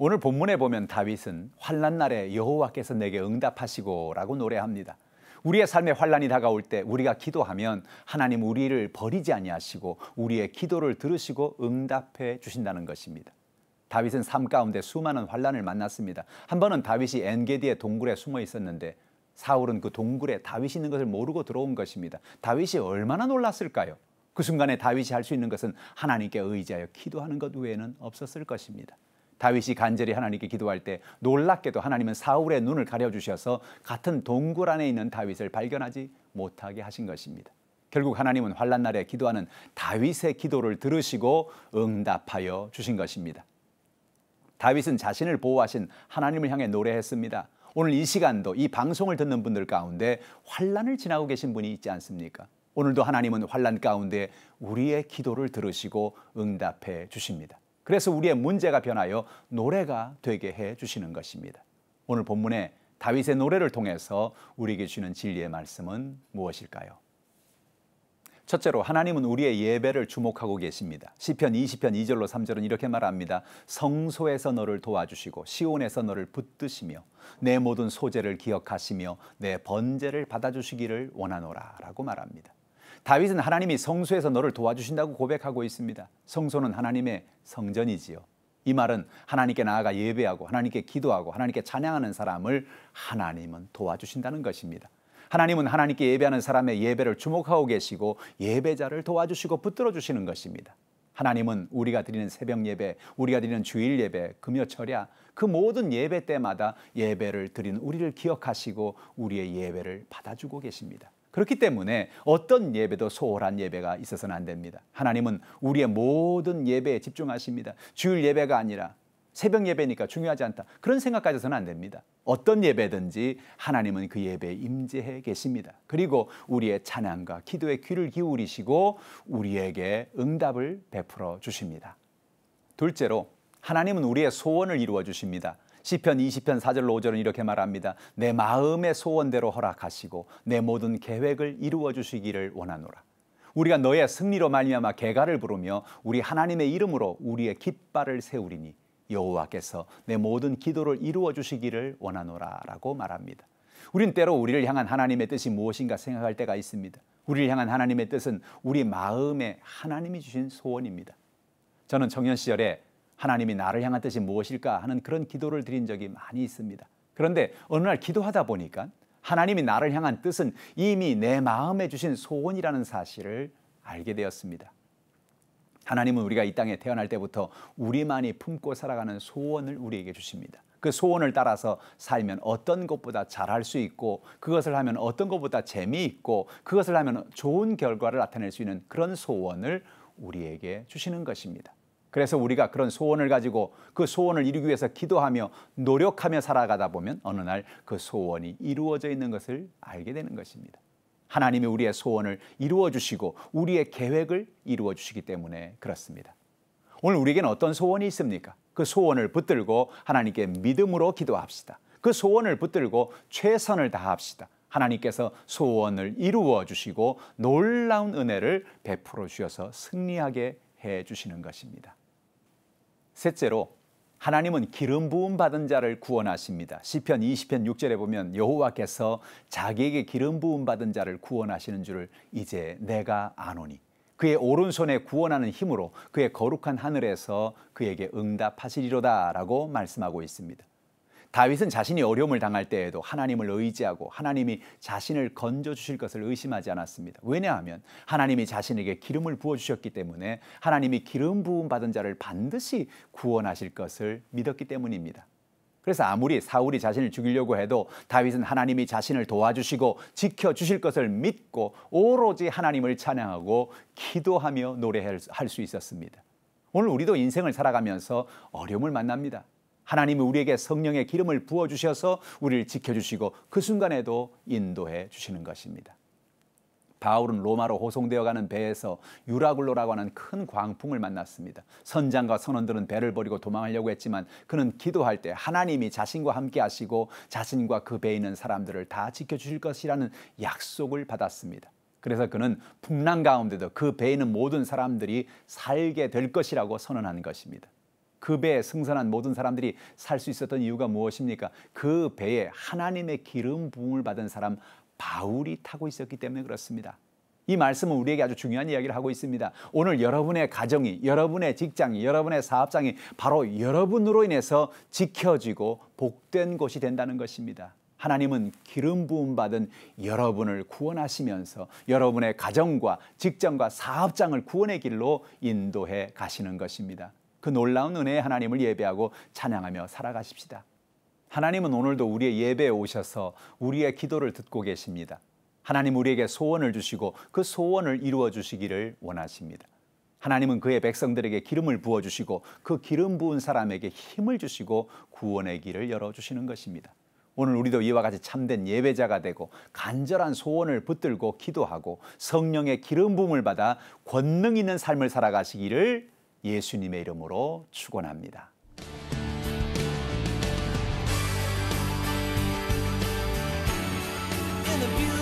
오늘 본문에 보면 다윗은 환란 날에 여호와께서 내게 응답하시고라고 노래합니다. 우리의 삶에 환란이 다가올 때 우리가 기도하면 하나님 우리를 버리지 아니하시고 우리의 기도를 들으시고 응답해 주신다는 것입니다. 다윗은 삶 가운데 수많은 환란을 만났습니다. 한 번은 다윗이 엔게디의 동굴에 숨어 있었는데 사울은 그 동굴에 다윗이 있는 것을 모르고 들어온 것입니다. 다윗이 얼마나 놀랐을까요? 그 순간에 다윗이 할 수 있는 것은 하나님께 의지하여 기도하는 것 외에는 없었을 것입니다. 다윗이 간절히 하나님께 기도할 때 놀랍게도 하나님은 사울의 눈을 가려주셔서 같은 동굴 안에 있는 다윗을 발견하지 못하게 하신 것입니다. 결국 하나님은 환란 날에 기도하는 다윗의 기도를 들으시고 응답하여 주신 것입니다. 다윗은 자신을 보호하신 하나님을 향해 노래했습니다. 오늘 이 시간도 이 방송을 듣는 분들 가운데 환란을 지나고 계신 분이 있지 않습니까? 오늘도 하나님은 환란 가운데 우리의 기도를 들으시고 응답해 주십니다. 그래서 우리의 문제가 변하여 노래가 되게 해 주시는 것입니다. 오늘 본문에 다윗의 노래를 통해서 우리에게 주는 진리의 말씀은 무엇일까요? 첫째로 하나님은 우리의 예배를 주목하고 계십니다. 시편 20편 2절로 3절은 이렇게 말합니다. 성소에서 너를 도와주시고 시온에서 너를 붙드시며 내 모든 소재를 기억하시며 내 번제를 받아주시기를 원하노라라고 말합니다. 다윗은 하나님이 성소에서 너를 도와주신다고 고백하고 있습니다. 성소는 하나님의 성전이지요. 이 말은 하나님께 나아가 예배하고 하나님께 기도하고 하나님께 찬양하는 사람을 하나님은 도와주신다는 것입니다. 하나님은 하나님께 예배하는 사람의 예배를 주목하고 계시고 예배자를 도와주시고 붙들어 주시는 것입니다. 하나님은 우리가 드리는 새벽 예배, 우리가 드리는 주일 예배, 금요 철야 그 모든 예배 때마다 예배를 드리는 우리를 기억하시고 우리의 예배를 받아주고 계십니다. 그렇기 때문에 어떤 예배도 소홀한 예배가 있어서는 안 됩니다. 하나님은 우리의 모든 예배에 집중하십니다. 주일 예배가 아니라 새벽 예배니까 중요하지 않다. 그런 생각 가져서는 안 됩니다. 어떤 예배든지 하나님은 그 예배에 임재해 계십니다. 그리고 우리의 찬양과 기도에 귀를 기울이시고 우리에게 응답을 베풀어 주십니다. 둘째로 하나님은 우리의 소원을 이루어 주십니다. 시편 20편 4절로 5절은 이렇게 말합니다. 내 마음의 소원대로 허락하시고 내 모든 계획을 이루어 주시기를 원하노라. 우리가 너의 승리로 말미암아 개가를 부르며 우리 하나님의 이름으로 우리의 깃발을 세우리니 여호와께서 내 모든 기도를 이루어 주시기를 원하노라라고 말합니다. 우린 때로 우리를 향한 하나님의 뜻이 무엇인가 생각할 때가 있습니다. 우리를 향한 하나님의 뜻은 우리 마음에 하나님이 주신 소원입니다. 저는 청년 시절에 하나님이 나를 향한 뜻이 무엇일까 하는 그런 기도를 드린 적이 많이 있습니다. 그런데 어느 날 기도하다 보니까 하나님이 나를 향한 뜻은 이미 내 마음에 주신 소원이라는 사실을 알게 되었습니다. 하나님은 우리가 이 땅에 태어날 때부터 우리만이 품고 살아가는 소원을 우리에게 주십니다. 그 소원을 따라서 살면 어떤 것보다 잘할 수 있고 그것을 하면 어떤 것보다 재미있고 그것을 하면 좋은 결과를 나타낼 수 있는 그런 소원을 우리에게 주시는 것입니다. 그래서 우리가 그런 소원을 가지고 그 소원을 이루기 위해서 기도하며 노력하며 살아가다 보면 어느 날 그 소원이 이루어져 있는 것을 알게 되는 것입니다. 하나님이 우리의 소원을 이루어 주시고 우리의 계획을 이루어 주시기 때문에 그렇습니다. 오늘 우리에게는 어떤 소원이 있습니까? 그 소원을 붙들고 하나님께 믿음으로 기도합시다. 그 소원을 붙들고 최선을 다합시다. 하나님께서 소원을 이루어 주시고 놀라운 은혜를 베풀어 주셔서 승리하게 해 주시는 것입니다. 셋째로 하나님은 기름 부음 받은 자를 구원하십니다. 시편 20편 6절에 보면 여호와께서 자기에게 기름 부음 받은 자를 구원하시는 줄을 이제 내가 아노니 그의 오른손에 구원하는 힘으로 그의 거룩한 하늘에서 그에게 응답하시리로다라고 말씀하고 있습니다. 다윗은 자신이 어려움을 당할 때에도 하나님을 의지하고 하나님이 자신을 건져 주실 것을 의심하지 않았습니다. 왜냐하면 하나님이 자신에게 기름을 부어 주셨기 때문에 하나님이 기름 부음 받은 자를 반드시 구원하실 것을 믿었기 때문입니다. 그래서 아무리 사울이 자신을 죽이려고 해도 다윗은 하나님이 자신을 도와주시고 지켜 주실 것을 믿고 오로지 하나님을 찬양하고 기도하며 노래할 수 있었습니다. 오늘 우리도 인생을 살아가면서 어려움을 만납니다. 하나님이 우리에게 성령의 기름을 부어 주셔서 우리를 지켜 주시고 그 순간에도 인도해 주시는 것입니다. 바울은 로마로 호송되어 가는 배에서 유라굴로라고 하는 큰 광풍을 만났습니다. 선장과 선원들은 배를 버리고 도망하려고 했지만 그는 기도할 때 하나님이 자신과 함께 하시고 자신과 그 배에 있는 사람들을 다 지켜 주실 것이라는 약속을 받았습니다. 그래서 그는 풍랑 가운데도 그 배에 있는 모든 사람들이 살게 될 것이라고 선언한 것입니다. 그 배에 승선한 모든 사람들이 살 수 있었던 이유가 무엇입니까? 그 배에 하나님의 기름 부음을 받은 사람 바울이 타고 있었기 때문에 그렇습니다. 이 말씀은 우리에게 아주 중요한 이야기를 하고 있습니다. 오늘 여러분의 가정이, 여러분의 직장이, 여러분의 사업장이 바로 여러분으로 인해서 지켜지고 복된 곳이 된다는 것입니다. 하나님은 기름 부음 받은 여러분을 구원하시면서 여러분의 가정과 직장과 사업장을 구원의 길로 인도해 가시는 것입니다. 그 놀라운 은혜의 하나님을 예배하고 찬양하며 살아가십시다. 하나님은 오늘도 우리의 예배에 오셔서 우리의 기도를 듣고 계십니다. 하나님 우리에게 소원을 주시고 그 소원을 이루어 주시기를 원하십니다. 하나님은 그의 백성들에게 기름을 부어 주시고 그 기름 부은 사람에게 힘을 주시고 구원의 길을 열어 주시는 것입니다. 오늘 우리도 이와 같이 참된 예배자가 되고 간절한 소원을 붙들고 기도하고 성령의 기름 부음을 받아 권능 있는 삶을 살아가시기를 예수님의 이름으로 축원합니다. in t